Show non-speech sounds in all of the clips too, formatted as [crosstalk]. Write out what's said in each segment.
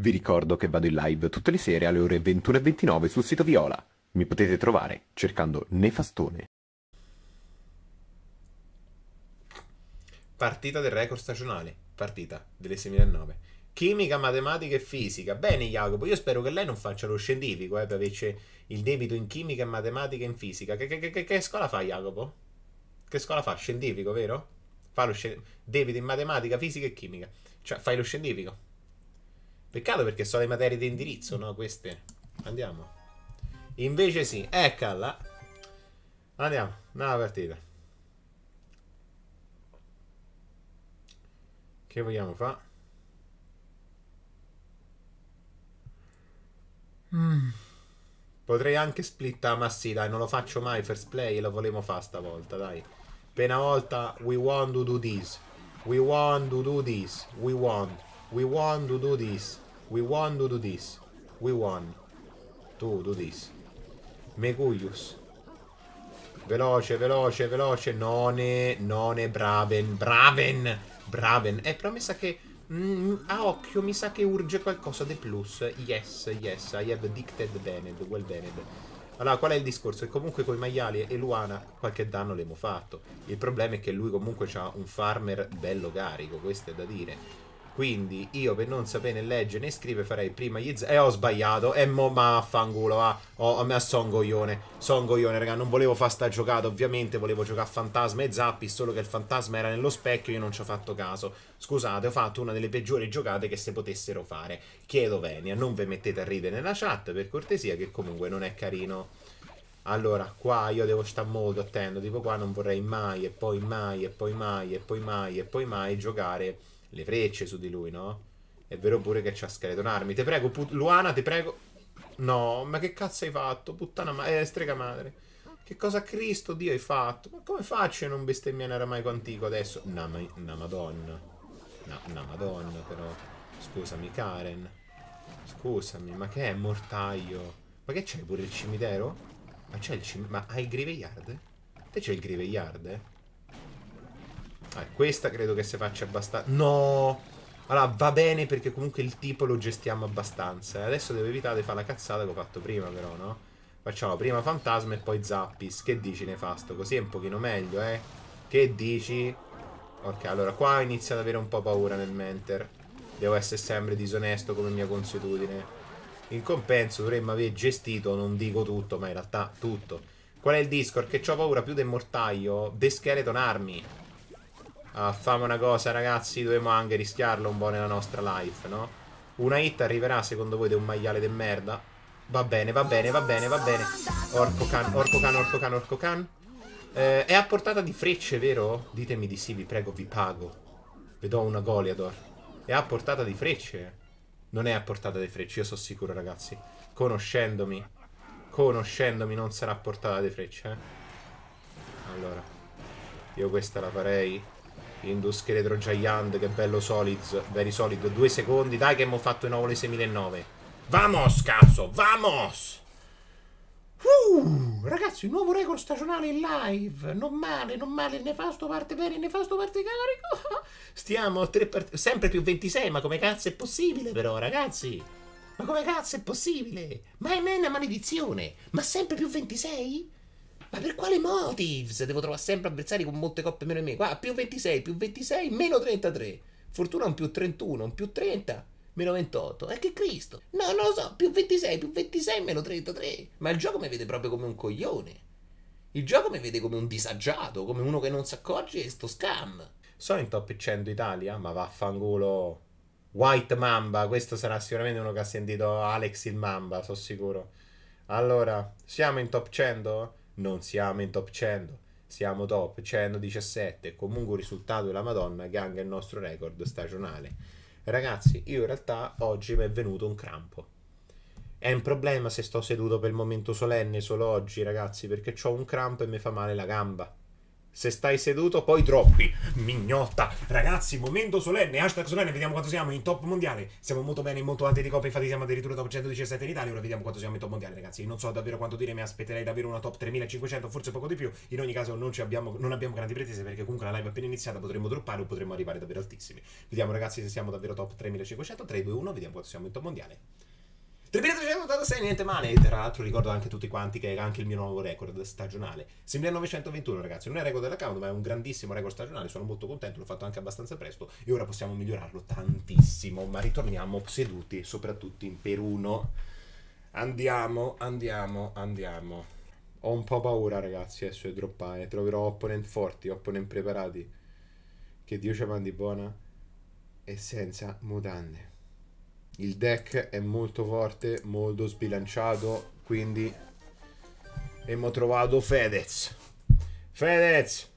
Vi ricordo che vado in live tutte le sere alle ore 21.29 sul sito Viola. Mi potete trovare cercando Nefastone. Partita del record stagionale, partita delle 2009. Chimica, matematica e fisica. Bene Jacopo, io spero che lei non faccia lo scientifico, eh, per averci il debito in chimica, matematica e in fisica. Che, che, che, che scuola fa Jacopo? Che scuola fa? Scientifico, vero? Fa lo scientifico. Debito in matematica, fisica e chimica. Cioè, fai lo scientifico. Peccato perché sono le materie di indirizzo, no? Queste. Andiamo. Invece sì, eccala. Andiamo, una partita. Che vogliamo fare? Mm. Potrei anche splittare, ma sì, dai, non lo faccio mai first play, e lo volevo fare stavolta, dai. Per una volta, we want to do this. We want to do this. We want. We want to do this. We want to do this. We want to do this. Meguius. Veloce, veloce, veloce. None, none, braven, braven, braven. Eh, però mi sa che... Mm, a occhio mi sa che urge qualcosa di plus. Yes, yes, I have dicted Bened, well Bened. Allora, qual è il discorso? Che comunque con i maiali e Luana qualche danno l'abbiamo fatto. Il problema è che lui comunque ha un farmer bello carico, questo è da dire. Quindi io per non sapere leggere né scrivere farei prima gli z- E eh, ho sbagliato. E eh, mo ma fangulo va. Oh, a me son coglione. Son coglione, raga. Non volevo fare sta giocata, ovviamente. Volevo giocare a fantasma e zappi. Solo che il fantasma era nello specchio. Io non ci ho fatto caso. Scusate, ho fatto una delle peggiori giocate che se potessero fare. Chiedo venia. Non vi mettete a ridere nella chat per cortesia, che comunque non è carino. Allora, qua io devo stare molto attento. Tipo, qua non vorrei mai e poi mai e poi mai e poi mai e poi mai giocare le frecce su di lui, no? È vero pure che c'ha Skeleton Army. Te prego, Luana, ti prego. No, ma che cazzo hai fatto? Puttana ma eh, strega madre. Che cosa Cristo Dio hai fatto? Ma come faccio a non bestemmiare aramaico antico adesso? Na, ma na madonna. Na, na madonna, però. Scusami, Karen. Scusami, ma che è mortaio? Ma che c'è pure il cimitero? Ma c'è il cimitero? Ma hai il graveyard? Te c'è il graveyard? Ah, questa credo che si faccia abbastanza... No! Allora, va bene perché comunque il tipo lo gestiamo abbastanza. Eh, adesso devo evitare di fare la cazzata che ho fatto prima, però, no? Facciamo prima fantasma e poi zappis. Che dici, Nefasto? Così è un pochino meglio, eh? Che dici? Ok, allora qua inizia ad avere un po' paura nel mentor. Devo essere sempre disonesto come mia consuetudine. In compenso dovremmo aver gestito, non dico tutto, ma in realtà tutto. Qual è il Discord? Che ho paura più del mortaio? The Skeleton Army. Ah, famo una cosa, ragazzi, dobbiamo anche rischiarlo un po' nella nostra life, no? Una hit arriverà, secondo voi, di un maiale de merda? Va bene, va bene, va bene, va bene. Orco can, orco can, orco can, orco can. Eh, è a portata di frecce, vero? Ditemi di sì, vi prego, vi pago. Vi do una Goliador. È a portata di frecce. Non è a portata di frecce, io sono sicuro, ragazzi. Conoscendomi. Conoscendomi non sarà a portata di frecce, eh? Allora. Io questa la farei Indus Scheletro Giant, che bello solid, very solid, due secondi, dai che mi ho fatto di nuovo le 6009. Vamos, cazzo, vamos! Uh, ragazzi, nuovo record stagionale in live, non male, non male, il nefasto parte bene, il nefasto parte carico. [laughs] Stiamo a tre partite, sempre più 26, ma come cazzo è possibile però, ragazzi? Ma come cazzo è possibile? Ma è una maledizione, ma sempre più 26? Ma per quale motives? Devo trovare sempre avversari con molte coppe meno di me. Qua, più 26, più 26, meno 33. Fortuna un più 31, un più 30, meno 28. E eh, che Cristo? No, non lo so, più 26, più 26, meno 33. Ma il gioco mi vede proprio come un coglione. Il gioco mi vede come un disagiato, come uno che non si accorge e sto scam. Sono in top 100 Italia, ma vaffanculo. White Mamba, questo sarà sicuramente uno che ha sentito Alex il Mamba, sono sicuro. Allora, siamo in top 100? non siamo in top 100, siamo top 117, comunque un risultato della Madonna che anche il nostro record stagionale. Ragazzi, io in realtà oggi mi è venuto un crampo. È un problema se sto seduto per il momento solenne solo oggi, ragazzi, perché ho un crampo e mi fa male la gamba. Se stai seduto, poi droppi. Mignotta. Ragazzi, momento solenne. Hashtag solenne. Vediamo quanto siamo in top mondiale. Siamo molto bene, molto avanti di coppa. Infatti, siamo addirittura top 117 in Italia. Ora vediamo quanto siamo in top mondiale, ragazzi. Non so davvero quanto dire. Mi aspetterei davvero una top 3500, forse poco di più. In ogni caso, non, abbiamo, non abbiamo grandi pretese perché comunque la live è appena iniziata. Potremmo droppare o potremmo arrivare davvero altissimi. Vediamo, ragazzi, se siamo davvero top 3500. 3, 2, 1. Vediamo quanto siamo in top mondiale. 3386 niente male, tra l'altro ricordo anche tutti quanti che è anche il mio nuovo record stagionale. 6.921 ragazzi, non è record dell'account ma è un grandissimo record stagionale, sono molto contento, l'ho fatto anche abbastanza presto e ora possiamo migliorarlo tantissimo, ma ritorniamo seduti, soprattutto in Peruno. Andiamo, andiamo, andiamo. Ho un po' paura ragazzi adesso di droppare, troverò opponent forti, opponent preparati. Che Dio ci mandi buona e senza mutande. Il deck è molto forte, molto sbilanciato, quindi abbiamo trovato Fedez. Fedez!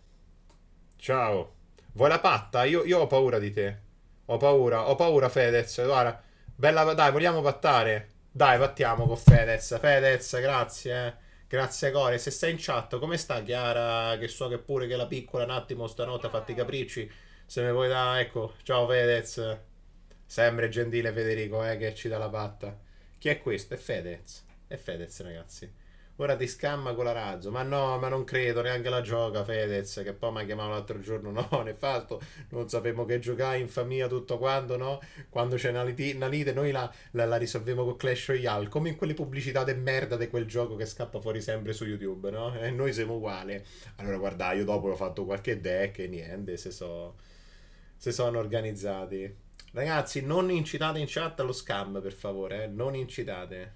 Ciao. Vuoi la patta? Io, io ho paura di te. Ho paura, ho paura Fedez. Guarda, bella, dai, vogliamo pattare? Dai, pattiamo con Fedez. Fedez, grazie, eh. Grazie Core, se sei in chat, come sta Chiara? Che so che pure che la piccola un attimo stanotte ha fatto i capricci. Se mi vuoi da, ecco, ciao Fedez. Sempre gentile Federico, eh, che ci dà la patta. Chi è questo? È Fedez. È Fedez, ragazzi. Ora ti scamma con la razzo. Ma no, ma non credo, neanche la gioca Fedez, che poi mi ha chiamato l'altro giorno. [laughs] No, ne fatto, non sapevamo che giocare in famiglia tutto quanto, no? Quando c'è una, lit- una lite, noi la, la, la, risolviamo con Clash Royale, come in quelle pubblicità de merda di quel gioco che scappa fuori sempre su YouTube, no? E noi siamo uguali. Allora, guarda, io dopo ho fatto qualche deck e niente, se so... Se sono organizzati. Ragazzi, non incitate in chat allo scam, per favore, eh? non incitate.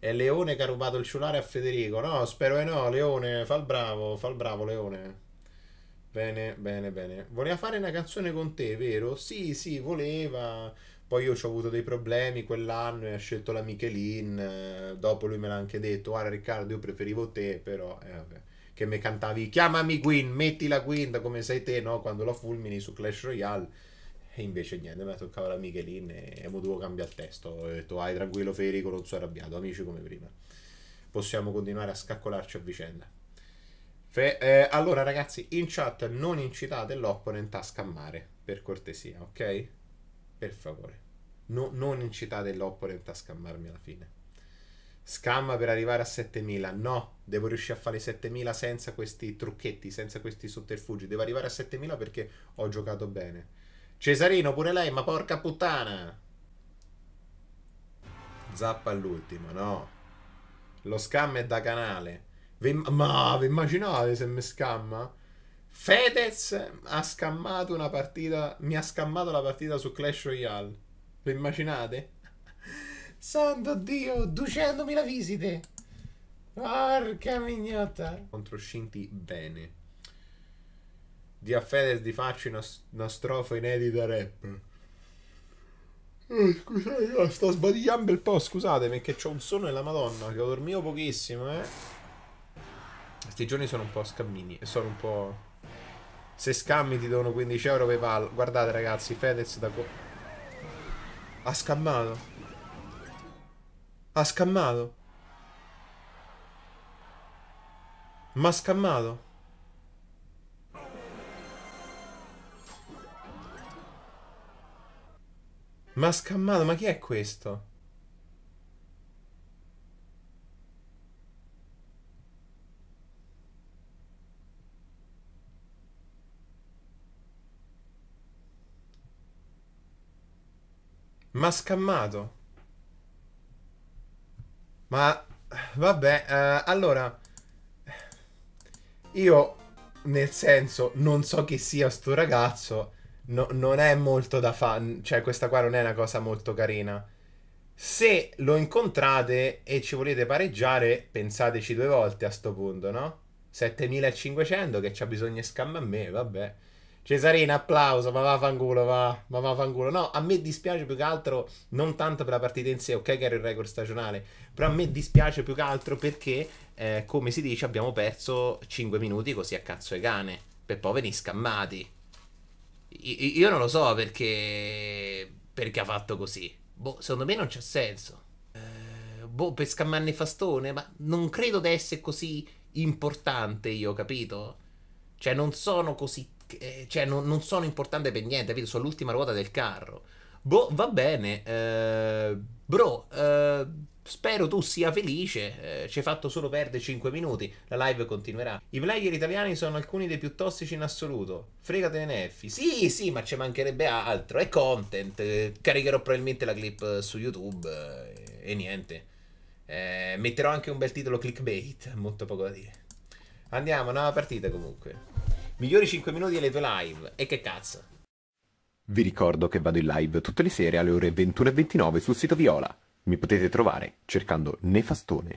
È Leone che ha rubato il cellulare a Federico. No, spero e no, Leone, fa il bravo, fa il bravo Leone. Bene, bene, bene. Voleva fare una canzone con te, vero? Sì, sì, voleva. Poi io ci ho avuto dei problemi quell'anno e ha scelto la Michelin. Eh, dopo lui me l'ha anche detto, guarda Riccardo, io preferivo te, però... Eh, vabbè. Che mi cantavi, chiamami Gwyn, metti la Gwyn come sei te, no? Quando la fulmini su Clash Royale e invece niente, mi toccava la Michelin e mo dovuto cambiare il testo. Ho detto, vai tranquillo Federico, non sono arrabbiato, amici come prima. Possiamo continuare a scaccolarci a vicenda. Fe- eh, allora ragazzi, in chat non incitate l'opponent a scammare, per cortesia, ok? Per favore. No, non incitate l'opponent a scammarmi alla fine. Scamma per arrivare a 7000. No, devo riuscire a fare 7000 senza questi trucchetti, senza questi sotterfugi. Devo arrivare a 7000 perché ho giocato bene. Cesarino pure lei, ma porca puttana! Zappa all'ultimo, no. Lo scam è da canale. Vi, ma vi immaginate se mi scamma? Fedez ha scammato una partita. Mi ha scammato la partita su Clash Royale. Vi immaginate? [laughs] Santo Dio, 200.000 visite! Porca mignotta! Contro Scinti, bene. Di a Fedez di faccio una, una strofa inedita rap. Eh, scusate, io sto sbadigliando un bel po', scusatemi, che ho un sonno e la madonna, che ho dormito pochissimo, eh. Questi giorni sono un po' scammini, e sono un po'... Se scammi ti dono 15 euro Paypal. Guardate ragazzi, Fedez da... Ha scammato. Ha scammato. Ma ha scammato. Ma scammato, ma chi è questo? Ma scammato. Ma vabbè, eh, allora io nel senso non so chi sia sto ragazzo no, non è molto da fan, cioè questa qua non è una cosa molto carina. Se lo incontrate e ci volete pareggiare, pensateci due volte a sto punto, no? 7500 che c'ha bisogno di scamma a me, vabbè. Cesarina, applauso, ma va fanculo, va, ma va fanculo. No, a me dispiace più che altro, non tanto per la partita in sé, ok che era il record stagionale, però a me dispiace più che altro perché, eh, come si dice, abbiamo perso 5 minuti così a cazzo e cane, per poi venire scammati. Io non lo so perché. Perché ha fatto così. Boh, secondo me non c'è senso. Eh, boh, per scammarne fastone, ma non credo di essere così importante io, capito? Cioè, non sono così. Eh, cioè, non, non sono importante per niente, capito? Sono l'ultima ruota del carro. Boh, va bene. Eh, bro, eh, spero tu sia felice. Eh, ci hai fatto solo perdere 5 minuti. La live continuerà. I player italiani sono alcuni dei più tossici in assoluto. Fregatene Neffi. Sì, sì, ma ci mancherebbe altro. È content. Eh, caricherò probabilmente la clip eh, su YouTube. Eh, e niente. metterò anche un bel titolo clickbait. Molto poco da dire. Andiamo, nuova partita comunque. Migliori 5 minuti delle tue live. E che cazzo. Vi ricordo che vado in live tutte le sere alle ore 21.29 sul sito Viola. Mi potete trovare cercando Nefastone.